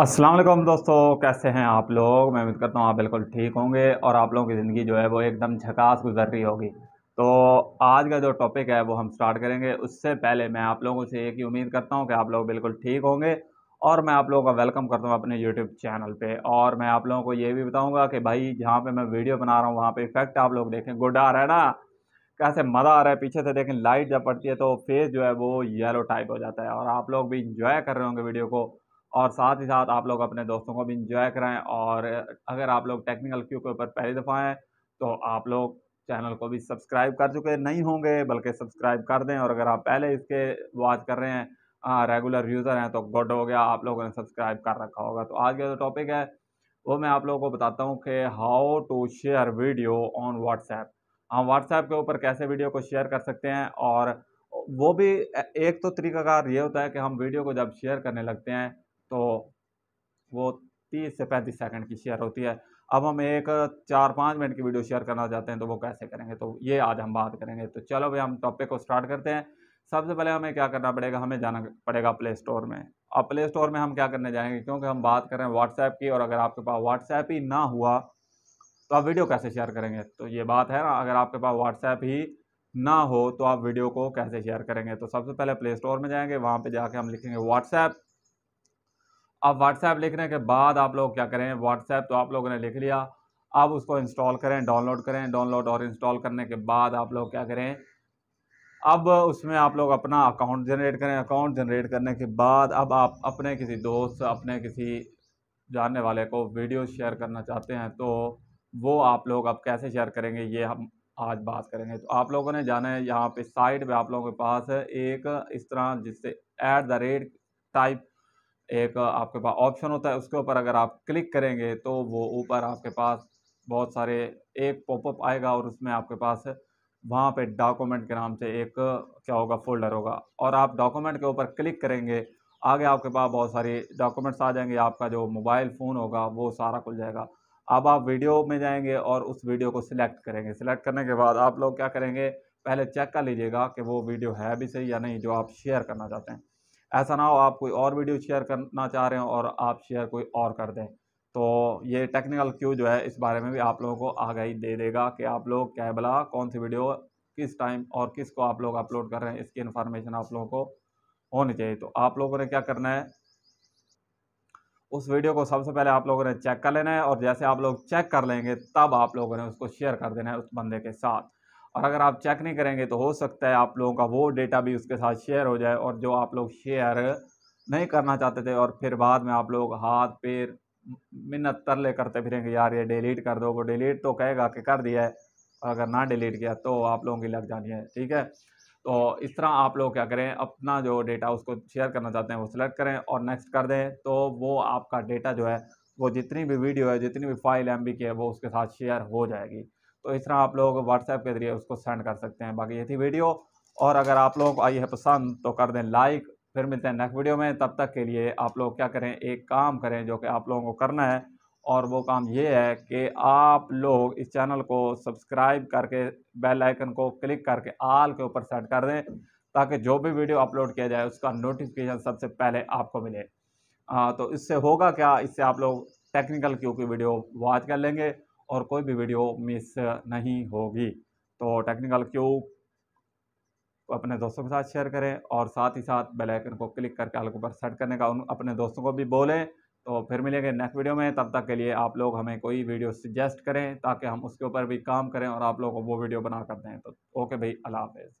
अस्सलाम वालेकुम दोस्तों कैसे हैं आप लोग मैं उम्मीद करता हूँ आप बिल्कुल ठीक होंगे और आप लोगों की ज़िंदगी जो है वो एकदम झकास गुजर रही होगी तो आज का जो टॉपिक है वो हम स्टार्ट करेंगे उससे पहले मैं आप लोगों से एक ही उम्मीद करता हूँ कि आप लोग बिल्कुल ठीक होंगे और मैं आप लोगों का वेलकम करता हूँ अपने यूट्यूब चैनल पर और मैं आप लोगों को ये भी बताऊँगा कि भाई जहाँ पर मैं वीडियो बना रहा हूँ वहाँ पर इफेक्ट आप लोग देखें गुड आ रहा है ना कैसे मज़ा आ रहा है पीछे से देखें लाइट जब पड़ती है तो फेस जो है वो येलो टाइप हो जाता है और आप लोग भी इंजॉय कर रहे होंगे वीडियो को और साथ ही साथ आप लोग अपने दोस्तों को भी इंजॉय कराएं और अगर आप लोग टेक्निकल क्यू के ऊपर पहली दफ़ा आएँ तो आप लोग चैनल को भी सब्सक्राइब कर चुके नहीं होंगे बल्कि सब्सक्राइब कर दें और अगर आप पहले इसके वॉच कर रहे हैं आ, रेगुलर यूज़र हैं तो गुड हो गया आप लोगों ने सब्सक्राइब कर रखा होगा तो आज का जो टॉपिक है वो मैं आप लोगों को बताता हूँ कि how to share video on WhatsApp हम व्हाट्सएप के ऊपर कैसे वीडियो को शेयर कर सकते हैं और वो भी एक तो तरीकाकार ये होता है कि हम वीडियो को जब शेयर करने लगते हैं तो वो तीस से पैंतीस सेकंड की शेयर होती है अब हम एक चार पाँच मिनट की वीडियो शेयर करना चाहते हैं तो वो कैसे करेंगे तो ये आज हम बात करेंगे तो चलो भाई हम टॉपिक को स्टार्ट करते हैं सबसे पहले हमें क्या करना पड़ेगा हमें जाना पड़ेगा प्ले स्टोर में अब प्ले स्टोर में हम क्या करने जाएंगे क्योंकि हम बात कर रहे हैं व्हाट्सएप की और अगर आपके पास व्हाट्सएप ही ना हुआ तो आप वीडियो कैसे शेयर करेंगे तो ये बात है ना अगर आपके पास व्हाट्सएप ही ना हो तो आप वीडियो को कैसे शेयर करेंगे तो सबसे पहले प्ले स्टोर में जाएंगे वहाँ पर जाके हम लिखेंगे व्हाट्सएप अब व्हाट्सएप लिखने के बाद आप लोग क्या करें व्हाट्सएप तो आप लोगों ने लिख लिया अब उसको इंस्टॉल करें डाउनलोड करें डाउनलोड और इंस्टॉल करने के बाद आप लोग क्या करें अब उसमें आप लोग अपना अकाउंट जनरेट करें अकाउंट जनरेट करने के बाद अब आप अपने किसी दोस्त अपने किसी जानने वाले को वीडियो शेयर करना चाहते हैं तो वो आप लोग अब कैसे शेयर करेंगे ये हम आज बात करेंगे तो आप लोगों ने जाना है यहाँ पे साइड पे आप लोगों के पास एक इस तरह जिससे ऐट द रेट टाइप एक आपके पास ऑप्शन होता है उसके ऊपर अगर आप क्लिक करेंगे तो वो ऊपर आपके पास बहुत सारे एक पॉपअप आएगा और उसमें आपके पास वहाँ पे डॉक्यूमेंट के नाम से एक क्या होगा फोल्डर होगा और आप डॉक्यूमेंट के ऊपर क्लिक करेंगे आगे आपके पास बहुत सारे डॉक्यूमेंट्स आ जाएंगे आपका जो मोबाइल फ़ोन होगा वो सारा खुल जाएगा अब आप वीडियो में जाएंगे और उस वीडियो को सिलेक्ट करेंगे सिलेक्ट करने के बाद आप लोग क्या करेंगे पहले चेक कर लीजिएगा कि वो वीडियो है भी सही या नहीं जो आप शेयर करना चाहते हैं ऐसा ना हो आप कोई और वीडियो शेयर करना चाह रहे हो और आप शेयर कोई और कर दें तो ये टेक्निकल क्यू जो है इस बारे में भी आप लोगों को आगाही दे देगा कि आप लोग क्या बला कौन सी वीडियो किस टाइम और किस को आप लोग अपलोड कर रहे हैं इसकी इन्फॉर्मेशन आप लोगों को होनी चाहिए तो आप लोगों ने क्या करना है उस वीडियो को सबसे पहले आप लोगों ने चेक कर लेना है और जैसे आप लोग चेक कर लेंगे तब आप लोगों ने उसको शेयर कर देना है उस बंदे के साथ और अगर आप चेक नहीं करेंगे तो हो सकता है आप लोगों का वो डेटा भी उसके साथ शेयर हो जाए और जो आप लोग शेयर नहीं करना चाहते थे और फिर बाद में आप लोग हाथ पैर मिन्नत तरले करते फिरेंगे यार ये डिलीट कर दो वो डिलीट तो कहेगा कि कर दिया है और अगर ना डिलीट किया तो आप लोगों की लग जानी है ठीक है तो इस तरह आप लोग क्या करें अपना जो डेटा उसको शेयर करना चाहते हैं वो सिलेक्ट करें और नेक्स्ट कर दें तो वो आपका डेटा जो है वो जितनी भी वीडियो है जितनी भी फाइल एम की है वो उसके साथ शेयर हो जाएगी तो इस तरह आप लोग व्हाट्सएप के ज़रिए उसको सेंड कर सकते हैं बाकी ये थी वीडियो और अगर आप लोगों को आई है पसंद तो कर दें लाइक फिर मिलते हैं नेक्स्ट वीडियो में तब तक के लिए आप लोग क्या करें एक काम करें जो कि आप लोगों को करना है और वो काम ये है कि आप लोग इस चैनल को सब्सक्राइब करके बेल आइकन को क्लिक करके आल के ऊपर सेट कर दें ताकि जो भी वीडियो अपलोड किया जाए उसका नोटिफिकेशन सबसे पहले आपको मिले हाँ तो इससे होगा क्या इससे आप लोग टेक्निकल क्योंकि वीडियो वॉच कर लेंगे और कोई भी वीडियो मिस नहीं होगी तो टेक्निकल क्यू अपने दोस्तों के साथ शेयर करें और साथ ही साथ बेल आइकन को क्लिक करके आल पर सेट करने का उन अपने दोस्तों को भी बोलें तो फिर मिलेंगे नेक्स्ट वीडियो में तब तक के लिए आप लोग हमें कोई वीडियो सजेस्ट करें ताकि हम उसके ऊपर भी काम करें और आप लोगों को वो वीडियो बना कर दें तो ओके भाई अल्लाह हाफिज़